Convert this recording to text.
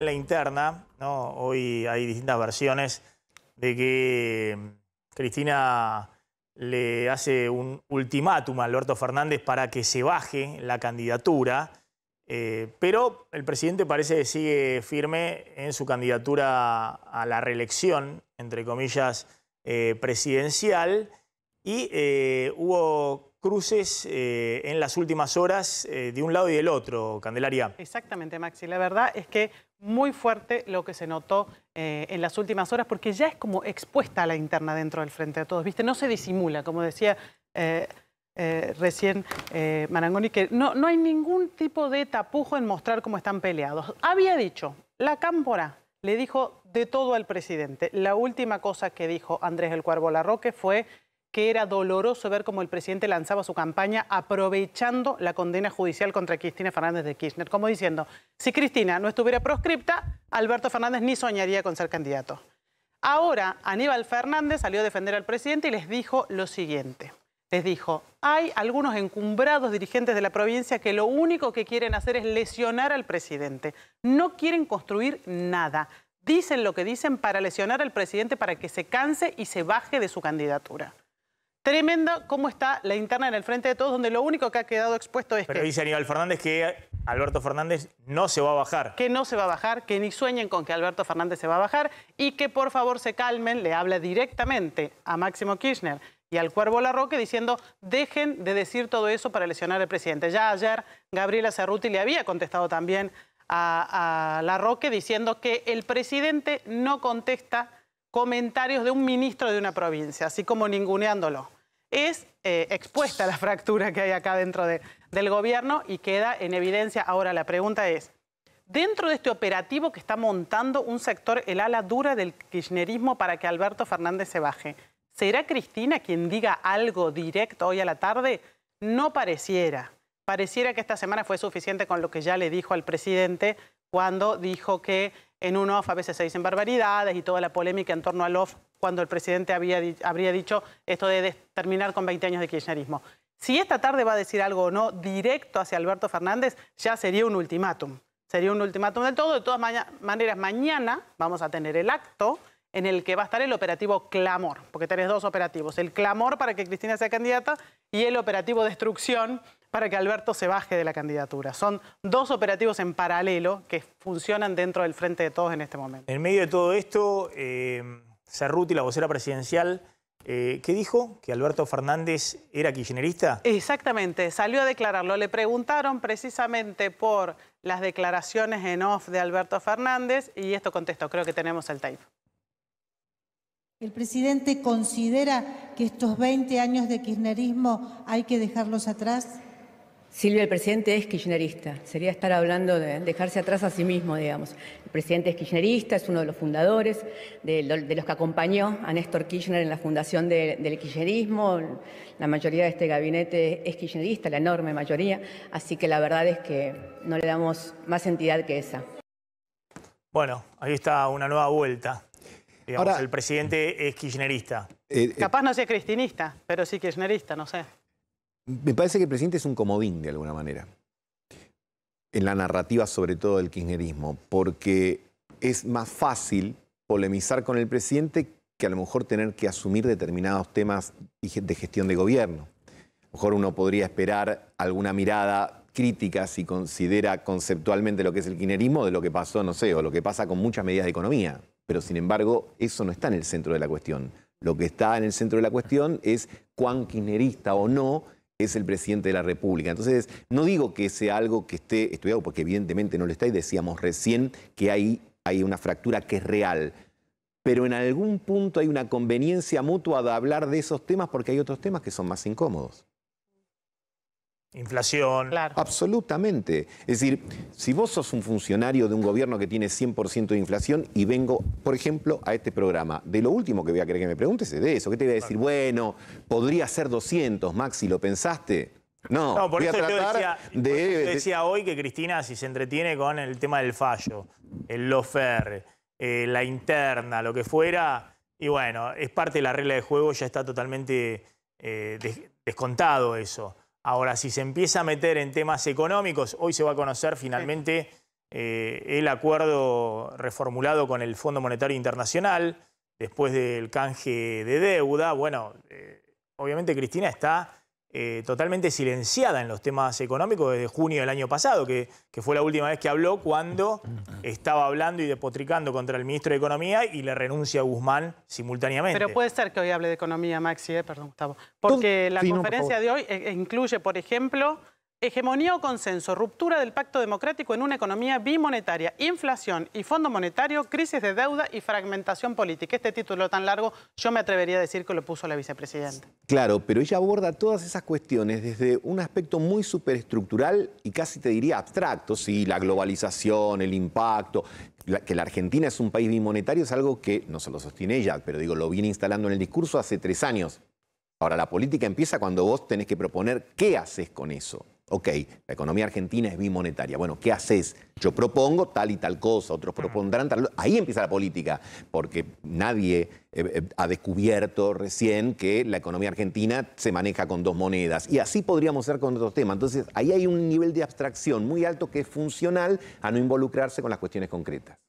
la interna, ¿no? hoy hay distintas versiones de que mm, Cristina le hace un ultimátum a Alberto Fernández para que se baje la candidatura, eh, pero el presidente parece que sigue firme en su candidatura a la reelección, entre comillas, eh, presidencial, y eh, hubo cruces eh, en las últimas horas eh, de un lado y del otro, Candelaria. Exactamente, Maxi. La verdad es que muy fuerte lo que se notó eh, en las últimas horas, porque ya es como expuesta a la interna dentro del Frente de Todos, ¿viste? No se disimula, como decía... recién Marangoni, que no, no hay ningún tipo de tapujo en mostrar cómo están peleados. Había dicho, la Cámpora le dijo de todo al presidente. La última cosa que dijo Andrés el Cuervo Larroque fue que era doloroso ver cómo el presidente lanzaba su campaña aprovechando la condena judicial contra Cristina Fernández de Kirchner, como diciendo, si Cristina no estuviera proscripta, Alberto Fernández ni soñaría con ser candidato. Ahora, Aníbal Fernández salió a defender al presidente y les dijo lo siguiente. Les dijo, hay algunos encumbrados dirigentes de la provincia que lo único que quieren hacer es lesionar al presidente. No quieren construir nada. Dicen lo que dicen para lesionar al presidente para que se canse y se baje de su candidatura. Tremenda cómo está la interna en el frente de todos, donde lo único que ha quedado expuesto es Pero dice Aníbal Fernández que Alberto Fernández no se va a bajar. Que no se va a bajar, que ni sueñen con que Alberto Fernández se va a bajar y que por favor se calmen, le habla directamente a Máximo Kirchner y al Cuervo Larroque diciendo dejen de decir todo eso para lesionar al presidente. Ya ayer Gabriela Cerruti le había contestado también a, a Larroque diciendo que el presidente no contesta comentarios de un ministro de una provincia, así como ninguneándolo es eh, expuesta la fractura que hay acá dentro del gobierno y queda en evidencia. Ahora la pregunta es, dentro de este operativo que está montando un sector, el ala dura del kirchnerismo para que Alberto Fernández se baje, ¿será Cristina quien diga algo directo hoy a la tarde? No pareciera. Pareciera que esta semana fue suficiente con lo que ya le dijo al presidente cuando dijo que en un off a veces se dicen barbaridades y toda la polémica en torno al off cuando el presidente había, habría dicho esto de terminar con 20 años de kirchnerismo. Si esta tarde va a decir algo o no directo hacia Alberto Fernández, ya sería un ultimátum. Sería un ultimátum de todo. De todas maneras, mañana vamos a tener el acto en el que va a estar el operativo clamor, porque tenés dos operativos, el clamor para que Cristina sea candidata y el operativo destrucción para que Alberto se baje de la candidatura. Son dos operativos en paralelo que funcionan dentro del Frente de Todos en este momento. En medio de todo esto, eh, Cerruti, la vocera presidencial, eh, ¿Qué dijo? ¿Que Alberto Fernández era kirchnerista? Exactamente, salió a declararlo. Le preguntaron precisamente por las declaraciones en off de Alberto Fernández y esto contestó, creo que tenemos el tape. El presidente considera que estos 20 años de kirchnerismo hay que dejarlos atrás. Silvia, el presidente es kirchnerista. Sería estar hablando de dejarse atrás a sí mismo, digamos. El presidente es kirchnerista, es uno de los fundadores, de, los que acompañó a Néstor Kirchner en la fundación del kirchnerismo. La mayoría de este gabinete es kirchnerista, la enorme mayoría. Así que la verdad es que no le damos más entidad que esa. Bueno, ahí está una nueva vuelta. Digamos, el presidente es kirchnerista. Eh, eh, Capaz no sea cristinista, pero sí kirchnerista, no sé. Me parece que el presidente es un comodín de alguna manera, en la narrativa sobre todo del kirchnerismo, porque es más fácil polemizar con el presidente que a lo mejor tener que asumir determinados temas de gestión de gobierno. A lo mejor uno podría esperar alguna mirada crítica si considera conceptualmente lo que es el kirchnerismo de lo que pasó, no sé, o lo que pasa con muchas medidas de economía. Pero sin embargo, eso no está en el centro de la cuestión. Lo que está en el centro de la cuestión es cuán kirchnerista o no es el presidente de la República. Entonces, no digo que sea algo que esté estudiado, porque evidentemente no lo está, y decíamos recién que hay, hay una fractura que es real. Pero en algún punto hay una conveniencia mutua de hablar de esos temas porque hay otros temas que son más incómodos. Inflación. Claro. Absolutamente. Es decir, si vos sos un funcionario de un gobierno que tiene 100% de inflación y vengo, por ejemplo, a este programa, de lo último que voy a querer que me preguntes es de eso. ¿Qué te voy a decir? Bueno, podría ser 200, Maxi, ¿lo pensaste? No, no por, eso yo decía, de, yo decía, hoy que Cristina, si se entretiene con el tema del fallo, el lofer, eh, la interna, lo que fuera, y bueno, es parte de la regla de juego, ya está totalmente eh, descontado eso. Ahora, si se empieza a meter en temas económicos, hoy se va a conocer finalmente eh, el acuerdo reformulado con el Fondo Monetario Internacional después del canje de deuda. Bueno, eh, obviamente Cristina está eh, totalmente silenciada en los temas económicos desde junio del año pasado, que, fue la última vez que habló cuando estaba hablando y despotricando contra el ministro de Economía y le renuncia a Guzmán simultáneamente. Pero puede ser que hoy hable de economía, Maxi, eh, perdón, Gustavo, porque la conferencia de hoy eh, incluye, por ejemplo, Hegemonía o consenso, ruptura del pacto democrático en una economía bimonetaria, inflación y fondo monetario, crisis de deuda y fragmentación política. Este título tan largo yo me atrevería a decir que lo puso la vicepresidenta. Claro, pero ella aborda todas esas cuestiones desde un aspecto muy superestructural y casi te diría abstracto, sí, la globalización, el impacto, que la Argentina es un país bimonetario es algo que no se lo sostiene ella, pero digo, lo viene instalando en el discurso hace tres años. Ahora, la política empieza cuando vos tenés que proponer qué haces con eso ok, la economía argentina es bimonetaria. Bueno, ¿qué haces? Yo propongo tal y tal cosa, otros propondrán tal. Ahí empieza la política, porque nadie eh, eh, ha descubierto recién que la economía argentina se maneja con dos monedas. Y así podríamos ser con otros temas. Entonces, ahí hay un nivel de abstracción muy alto que es funcional a no involucrarse con las cuestiones concretas.